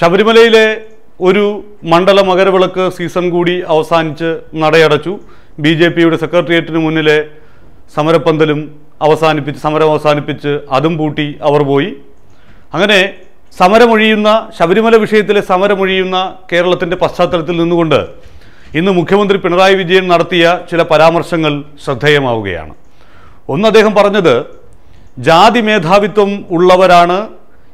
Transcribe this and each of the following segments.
ശബരിമലയിലെ ഒരു മണ്ഡല മകരവിളക്ക് സീസൺ കൂടി അവസാനിച്ച് നടയടച്ചു ബി ജെ പിയുടെ സെക്രട്ടേറിയറ്റിന് മുന്നിലെ സമരപ്പന്തലും അവസാനിപ്പിച്ച് സമരം അവസാനിപ്പിച്ച് അതും പൂട്ടി അവർ പോയി അങ്ങനെ സമരമൊഴിയുന്ന ശബരിമല വിഷയത്തിലെ സമരമൊഴിയുന്ന കേരളത്തിൻ്റെ പശ്ചാത്തലത്തിൽ നിന്നുകൊണ്ട് ഇന്ന് മുഖ്യമന്ത്രി പിണറായി വിജയൻ നടത്തിയ ചില പരാമർശങ്ങൾ ശ്രദ്ധേയമാവുകയാണ് ഒന്ന് അദ്ദേഹം പറഞ്ഞത് ജാതി മേധാവിത്വം ഉള്ളവരാണ്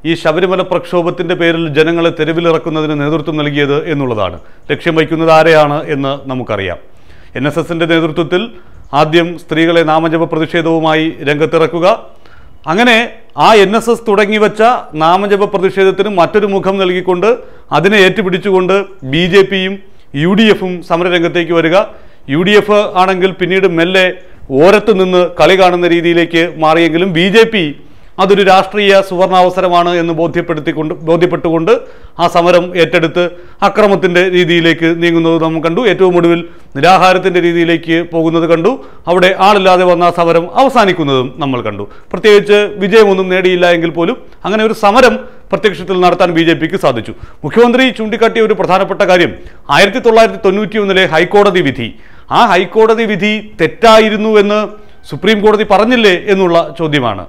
ഈ ശബരിമല പ്രക്ഷോഭത്തിന്റെ പേരിൽ ജനങ്ങളെ തെരുവിലിറക്കുന്നതിന് നേതൃത്വം നൽകിയത് എന്നുള്ളതാണ് ലക്ഷ്യം വയ്ക്കുന്നത് ആരെയാണ് എന്ന് നമുക്കറിയാം എൻ എസ് എസിന്റെ നേതൃത്വത്തിൽ ആദ്യം സ്ത്രീകളെ നാമജപ പ്രതിഷേധവുമായി രംഗത്തിറക്കുക അങ്ങനെ ആ എൻ എസ് എസ് തുടങ്ങിവെച്ച നാമജപ പ്രതിഷേധത്തിന് മറ്റൊരു മുഖം നൽകിക്കൊണ്ട് അതിനെ ഏറ്റുപിടിച്ചുകൊണ്ട് ബി ജെ പിയും യു ഡി എഫും സമരരംഗത്തേക്ക് വരിക യു ഡി എഫ് ആണെങ്കിൽ പിന്നീട് മെല്ലെ ഓരത്ത് നിന്ന് കളി കാണുന്ന രീതിയിലേക്ക് മാറിയെങ്കിലും ബി ജെ പി അതൊരു രാഷ്ട്രീയ സുവർണാവസരമാണ് എന്ന് ബോധ്യപ്പെടുത്തിക്കൊണ്ട് ബോധ്യപ്പെട്ടുകൊണ്ട് ആ സമരം ഏറ്റെടുത്ത് അക്രമത്തിൻ്റെ രീതിയിലേക്ക് നീങ്ങുന്നത് നമ്മൾ കണ്ടു ഏറ്റവും ഒടുവിൽ നിരാഹാരത്തിൻ്റെ രീതിയിലേക്ക് പോകുന്നത് കണ്ടു അവിടെ ആളില്ലാതെ വന്ന ആ സമരം അവസാനിക്കുന്നതും നമ്മൾ കണ്ടു പ്രത്യേകിച്ച് വിജയമൊന്നും നേടിയില്ല എങ്കിൽ പോലും അങ്ങനെ ഒരു സമരം പ്രത്യക്ഷത്തിൽ നടത്താൻ ബി ജെ പിക്ക് സാധിച്ചു മുഖ്യമന്ത്രി ചൂണ്ടിക്കാട്ടിയ ഒരു പ്രധാനപ്പെട്ട കാര്യം ആയിരത്തി തൊള്ളായിരത്തി തൊണ്ണൂറ്റി ഒന്നിലെ ഹൈക്കോടതി വിധി ആ ഹൈക്കോടതി വിധി തെറ്റായിരുന്നു എന്ന് സുപ്രീം കോടതി പറഞ്ഞില്ലേ എന്നുള്ള ചോദ്യമാണ്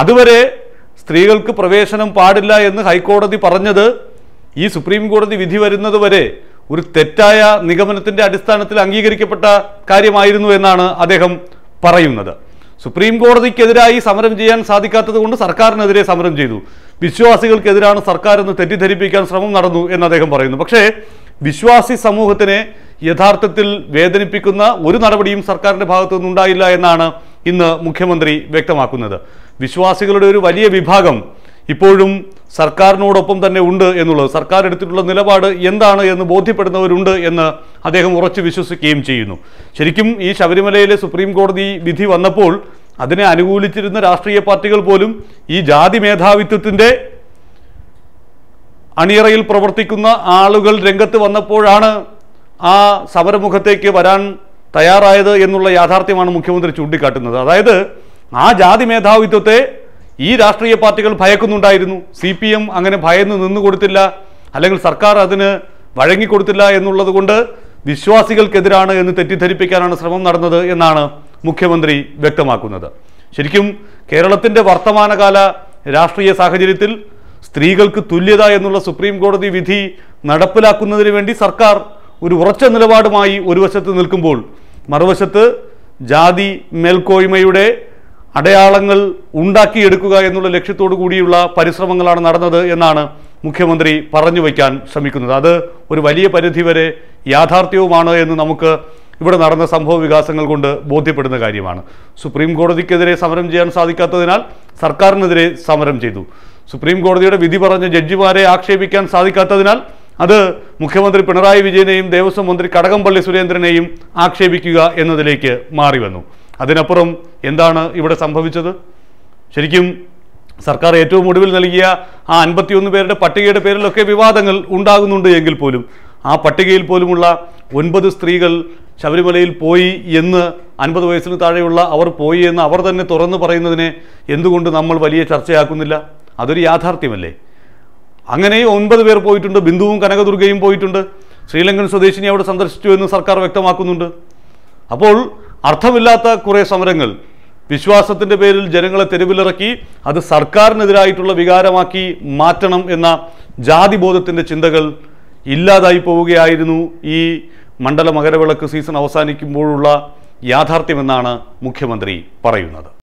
അതുവരെ സ്ത്രീകൾക്ക് പ്രവേശനം പാടില്ല എന്ന് ഹൈക്കോടതി പറഞ്ഞത് ഈ സുപ്രീം കോടതി വിധി വരുന്നത് വരെ ഒരു തെറ്റായ നിഗമനത്തിൻ്റെ അടിസ്ഥാനത്തിൽ അംഗീകരിക്കപ്പെട്ട കാര്യമായിരുന്നു എന്നാണ് അദ്ദേഹം പറയുന്നത് സുപ്രീം കോടതിക്കെതിരായി സമരം ചെയ്യാൻ സാധിക്കാത്തത് കൊണ്ട് സർക്കാരിനെതിരെ സമരം ചെയ്തു വിശ്വാസികൾക്കെതിരാണ് സർക്കാർ എന്ന് തെറ്റിദ്ധരിപ്പിക്കാൻ ശ്രമം നടന്നു എന്ന് അദ്ദേഹം പറയുന്നു പക്ഷേ വിശ്വാസി സമൂഹത്തിനെ യഥാർത്ഥത്തിൽ വേദനിപ്പിക്കുന്ന ഒരു നടപടിയും സർക്കാരിൻ്റെ ഭാഗത്തു നിന്നുണ്ടായില്ല എന്നാണ് ഇന്ന് മുഖ്യമന്ത്രി വ്യക്തമാക്കുന്നത് വിശ്വാസികളുടെ ഒരു വലിയ വിഭാഗം ഇപ്പോഴും സർക്കാരിനോടൊപ്പം തന്നെ ഉണ്ട് എന്നുള്ളത് സർക്കാർ എടുത്തിട്ടുള്ള നിലപാട് എന്താണ് എന്ന് ബോധ്യപ്പെടുന്നവരുണ്ട് എന്ന് അദ്ദേഹം ഉറച്ചു വിശ്വസിക്കുകയും ചെയ്യുന്നു ശരിക്കും ഈ ശബരിമലയിലെ സുപ്രീം കോടതി വിധി വന്നപ്പോൾ അതിനെ അനുകൂലിച്ചിരുന്ന രാഷ്ട്രീയ പാർട്ടികൾ പോലും ഈ ജാതി മേധാവിത്വത്തിൻ്റെ അണിയറയിൽ പ്രവർത്തിക്കുന്ന ആളുകൾ രംഗത്ത് വന്നപ്പോഴാണ് ആ സമരമുഖത്തേക്ക് വരാൻ തയ്യാറായത് എന്നുള്ള യാഥാർത്ഥ്യമാണ് മുഖ്യമന്ത്രി ചൂണ്ടിക്കാട്ടുന്നത് അതായത് ആ ജാതി മേധാവിത്വത്തെ ഈ രാഷ്ട്രീയ പാർട്ടികൾ ഭയക്കുന്നുണ്ടായിരുന്നു സി പി എം അങ്ങനെ ഭയന്ന് നിന്നു കൊടുത്തില്ല അല്ലെങ്കിൽ സർക്കാർ അതിന് വഴങ്ങിക്കൊടുത്തില്ല എന്നുള്ളത് കൊണ്ട് വിശ്വാസികൾക്കെതിരാണ് എന്ന് തെറ്റിദ്ധരിപ്പിക്കാനാണ് ശ്രമം നടന്നത് എന്നാണ് മുഖ്യമന്ത്രി വ്യക്തമാക്കുന്നത് ശരിക്കും കേരളത്തിൻ്റെ വർത്തമാനകാല രാഷ്ട്രീയ സാഹചര്യത്തിൽ സ്ത്രീകൾക്ക് തുല്യത എന്നുള്ള സുപ്രീം കോടതി വിധി നടപ്പിലാക്കുന്നതിന് വേണ്ടി സർക്കാർ ഒരു ഉറച്ച നിലപാടുമായി ഒരു വശത്ത് നിൽക്കുമ്പോൾ മറുവശത്ത് ജാതി മേൽക്കോയ്മയുടെ അടയാളങ്ങൾ ഉണ്ടാക്കിയെടുക്കുക എന്നുള്ള ലക്ഷ്യത്തോടു കൂടിയുള്ള പരിശ്രമങ്ങളാണ് നടന്നത് എന്നാണ് മുഖ്യമന്ത്രി പറഞ്ഞു വയ്ക്കാൻ ശ്രമിക്കുന്നത് അത് ഒരു വലിയ പരിധി വരെ യാഥാർത്ഥ്യവുമാണ് എന്ന് നമുക്ക് ഇവിടെ നടന്ന സംഭവ വികാസങ്ങൾ കൊണ്ട് ബോധ്യപ്പെടുന്ന കാര്യമാണ് സുപ്രീം കോടതിക്കെതിരെ സമരം ചെയ്യാൻ സാധിക്കാത്തതിനാൽ സർക്കാരിനെതിരെ സമരം ചെയ്തു സുപ്രീം കോടതിയുടെ വിധി പറഞ്ഞ ജഡ്ജിമാരെ ആക്ഷേപിക്കാൻ സാധിക്കാത്തതിനാൽ അത് മുഖ്യമന്ത്രി പിണറായി വിജയനെയും ദേവസ്വം മന്ത്രി കടകംപള്ളി സുരേന്ദ്രനെയും ആക്ഷേപിക്കുക എന്നതിലേക്ക് മാറി വന്നു അതിനപ്പുറം എന്താണ് ഇവിടെ സംഭവിച്ചത് ശരിക്കും സർക്കാർ ഏറ്റവും ഒടുവിൽ നൽകിയ ആ അൻപത്തിയൊന്ന് പേരുടെ പട്ടികയുടെ പേരിലൊക്കെ വിവാദങ്ങൾ ഉണ്ടാകുന്നുണ്ട് എങ്കിൽ പോലും ആ പട്ടികയിൽ പോലുമുള്ള ഒൻപത് സ്ത്രീകൾ ശബരിമലയിൽ പോയി എന്ന് അൻപത് വയസ്സിന് താഴെയുള്ള അവർ പോയി എന്ന് അവർ തന്നെ തുറന്ന് പറയുന്നതിനെ എന്തുകൊണ്ട് നമ്മൾ വലിയ ചർച്ചയാക്കുന്നില്ല അതൊരു യാഥാർത്ഥ്യമല്ലേ അങ്ങനെ ഒൻപത് പേർ പോയിട്ടുണ്ട് ബിന്ദുവും കനകദുർഗയും പോയിട്ടുണ്ട് ശ്രീലങ്കൻ സ്വദേശിനി അവിടെ സന്ദർശിച്ചു എന്ന് സർക്കാർ വ്യക്തമാക്കുന്നുണ്ട് അപ്പോൾ അർത്ഥമില്ലാത്ത കുറേ സമരങ്ങൾ വിശ്വാസത്തിൻ്റെ പേരിൽ ജനങ്ങളെ തെരുവിലിറക്കി അത് സർക്കാരിനെതിരായിട്ടുള്ള വികാരമാക്കി മാറ്റണം എന്ന ജാതി ബോധത്തിന്റെ ചിന്തകൾ ഇല്ലാതായി പോവുകയായിരുന്നു ഈ മണ്ഡല മകരവിളക്ക് സീസൺ അവസാനിക്കുമ്പോഴുള്ള യാഥാർത്ഥ്യമെന്നാണ് മുഖ്യമന്ത്രി പറയുന്നത്